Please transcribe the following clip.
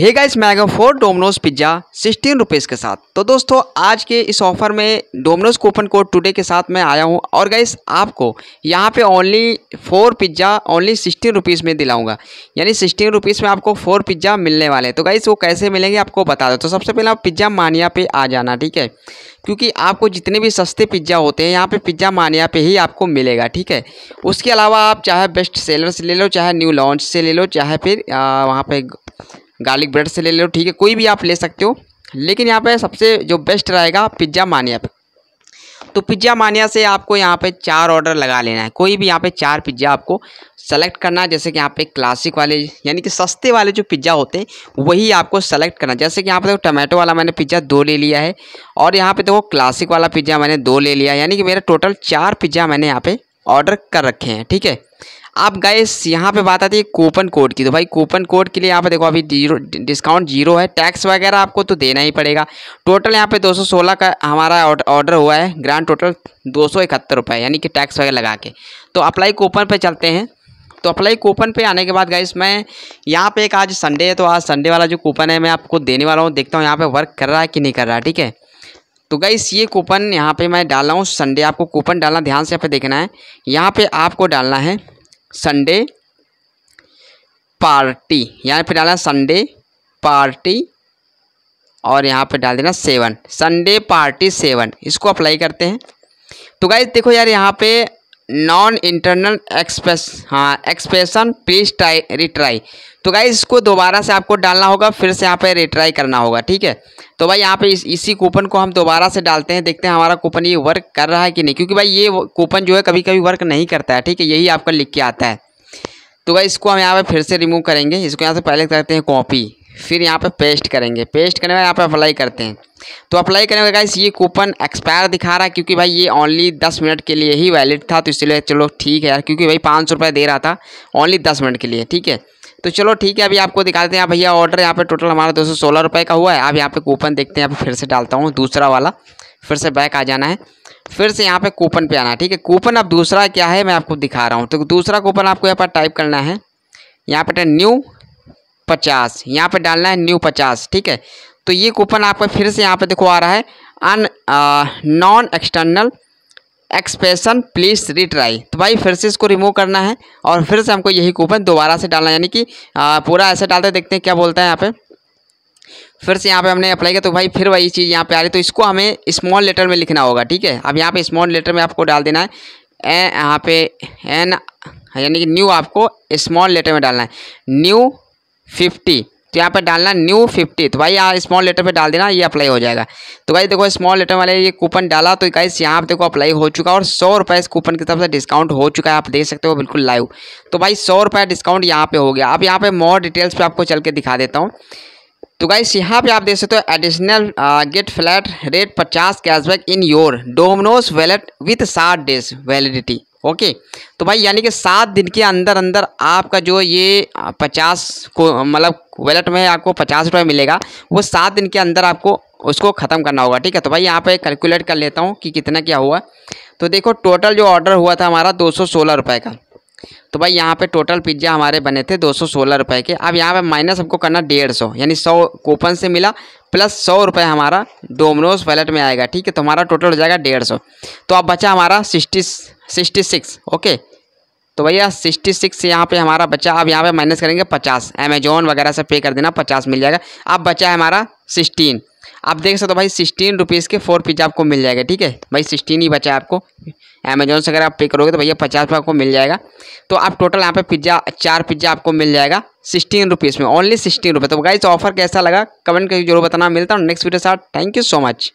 hey guys मैं आ गया four Domino's pizza sixteen rupees के साथ तो दोस्तों आज के इस ऑफर में डोमिनोज कूपन कोड टुडे के साथ मैं आया हूं और गाइस आपको यहां पे only four pizza only sixteen rupees में दिलाऊंगा यानी सिक्सटीन रुपीज़ में आपको फोर पिज्ज़ा मिलने वाले हैं तो गाइस वो कैसे मिलेंगे आपको बता दो तो सबसे पहले आप पिज्ज़ा मानिया पर आ जाना ठीक है क्योंकि आपको जितने भी सस्ते पिज्ज़ा होते हैं यहाँ पे पिज्ज़ा मानिया पे ही आपको मिलेगा ठीक है उसके अलावा आप चाहे बेस्ट सेलर से ले लो चाहे न्यू लॉन्च से ले लो चाहे फिर वहाँ पे गार्लिक ब्रेड से ले लो ठीक है कोई भी आप ले सकते हो लेकिन यहाँ पे सबसे जो बेस्ट रहेगा पिज्ज़ा मानिया पे तो पिज्ज़ा मानिया से आपको यहाँ पे चार ऑर्डर लगा लेना है कोई भी यहाँ पे चार पिज्ज़ा आपको सेलेक्ट करना है जैसे कि यहाँ पे क्लासिक वाले यानी कि सस्ते वाले जो पिज्ज़ा होते हैं वही आपको सेलेक्ट करना जैसे कि यहाँ पे देखो टमाटो वाला मैंने पिज्ज़ा दो ले लिया है और यहाँ पे देखो क्लासिक वाला पिज्ज़ा मैंने दो ले लिया यानी कि मेरा टोटल चार पिज्ज़ा मैंने यहाँ पर ऑर्डर कर रखे हैं ठीक है आप गाइस यहाँ पे बात आती है कूपन कोड की तो भाई कूपन कोड के लिए यहाँ पे देखो अभी जीरो डिस्काउंट जीरो है टैक्स वगैरह आपको तो देना ही पड़ेगा टोटल यहाँ पे 216 का हमारा ऑर्डर हुआ है ग्रांड टोटल दो सौ इकहत्तर रुपये यानी कि टैक्स वगैरह लगा के तो अप्लाई कूपन पर चलते हैं तो अप्लाई कूपन पे आने के बाद गाइस मैं यहाँ पे एक आज संडे है तो आज संडे वाला जो कूपन है मैं आपको देने वाला हूँ देखता हूँ यहाँ पर वर्क कर रहा है कि नहीं कर रहा है ठीक है तो गाइस ये कूपन यहाँ पर मैं डाल रहा हूँ संडे आपको कूपन डालना ध्यान से यहाँ देखना है यहाँ पर आपको डालना है संडे पार्टी यहाँ पे डालना संडे पार्टी और यहाँ पे डाल देना सेवन संडे पार्टी सेवन इसको अप्लाई करते हैं तो गाइज देखो यार यहाँ पे नॉन इंटरनल एक्सप्रेस हाँ एक्सप्रेशन प्लीज ट्राई रिट्राई तो भाई इसको दोबारा से आपको डालना होगा फिर से यहाँ पे रिट्राई करना होगा ठीक है तो भाई यहाँ पे इस, इसी कूपन को हम दोबारा से डालते हैं देखते हैं हमारा कूपन ये वर्क कर रहा है कि नहीं क्योंकि भाई ये कूपन जो है कभी कभी वर्क नहीं करता है ठीक है यही आपका लिख के आता है तो भाई इसको हम यहाँ पर फिर से रिमूव करेंगे इसको यहाँ से पहले करते हैं कॉपी फिर यहाँ पे पेस्ट करेंगे पेस्ट करने के बाद यहाँ पे अप्लाई करते हैं तो अप्लाई करने के बाद ये कूपन एक्सपायर दिखा रहा है क्योंकि भाई ये ओनली दस मिनट के लिए ही वैलिड था तो इसलिए चलो ठीक है यार क्योंकि भाई पाँच सौ दे रहा था ओनली दस मिनट के लिए ठीक है तो चलो ठीक है अभी आपको दिखा देते हैं भैया ऑर्डर यहाँ पर टोटल हमारा दो सौ का हुआ है अब यहाँ पर कूपन देखते हैं आप फिर से डालता हूँ दूसरा वाला फिर से बैक आ जाना है फिर से यहाँ पर कूपन पर आना है ठीक है कूपन अब दूसरा क्या है मैं आपको दिखा रहा हूँ तो दूसरा कूपन आपको यहाँ पर टाइप करना है यहाँ पर न्यू पचास यहाँ पर डालना है न्यू पचास ठीक है तो ये कूपन आपका फिर से यहाँ पे देखो आ रहा है अन non external expression please retry तो भाई फिर से इसको रिमूव करना है और फिर से हमको यही कूपन दोबारा से डालना यानी कि पूरा ऐसे डालते देखते हैं क्या बोलता है यहाँ पे फिर से यहाँ पे हमने अप्लाई किया तो भाई फिर वही चीज़ यहाँ पे आ रही तो इसको हमें स्मॉल लेटर में लिखना होगा ठीक है अब यहाँ पे स्मॉल लेटर में आपको डाल देना है ए यहाँ पे एन यानी कि न्यू आपको स्मॉल लेटर में डालना है न्यू फिफ्टी तो यहाँ पर डालना न्यू फिफ्टी तो भाई यहाँ स्मॉल लेटर पे डाल देना ये अप्लाई हो जाएगा तो भाई देखो स्मॉल लेटर वाले ये कूपन डाला तो गाइस यहाँ पे देखो अप्लाई हो चुका और सौ रुपये इस कूपन की तरफ से डिस्काउंट हो चुका है आप देख सकते हो बिल्कुल लाइव तो भाई सौ रुपये डिस्काउंट यहाँ पे हो गया अब यहाँ पर मोर डिटेल्स पर आपको चल के दिखा देता हूँ तो गाइस यहाँ पे आप देख सकते हो एडिशनल गेट फ्लैट रेट पचास cashback in your Domino's wallet with साठ डेज वैलिडिटी ओके तो भाई यानी कि सात दिन के अंदर अंदर आपका जो ये पचास को मतलब वैलेट में आपको पचास रुपये मिलेगा वो सात दिन के अंदर आपको उसको ख़त्म करना होगा ठीक है तो भाई यहाँ पे कैलकुलेट कर लेता हूँ कि कितना क्या हुआ तो देखो टोटल जो ऑर्डर हुआ था हमारा दो सौ सोलह रुपये का तो भाई यहाँ पे टोटल पिज्ज़ा हमारे बने थे दो सौ सोलह रुपये के अब यहाँ पे माइनस हमको करना डेढ़ सौ यानी सौ कूपन से मिला प्लस सौ रुपये हमारा डोमिनोज वैलेट में आएगा ठीक है तो हमारा टोटल हो जाएगा डेढ़ सौ तो अब बचा हमारा सिक्सटी सिक्सटी सिक्स ओके तो भैया सिक्सटी सिक्स से यहाँ पर हमारा बचा अब यहाँ पर माइनस करेंगे पचास अमेजोन वगैरह से पे कर देना पचास मिल जाएगा अब बचा है हमारा सिक्सटीन आप देख सकते हो भाई सिक्सटीन रुपीज़ के फोर पिज्जा आपको मिल जाएगा ठीक है भाई सिक्सटीन ही बचा आपको अमेजोन से अगर आप पे करोगे तो भैया पचास रुपये आपको मिल जाएगा तो आप टोटल यहाँ पे पिज्ज़ा चार पिज्ज़ा आपको मिल जाएगा सिक्सटीन रुपीज़ में ओनली सिक्सटीन रुपये तो गाइस ऑफर कैसा लगा कमेंट करके जरूर बताना मिलता है नेक्स्ट वीडियो साथ थैंक यू सो मच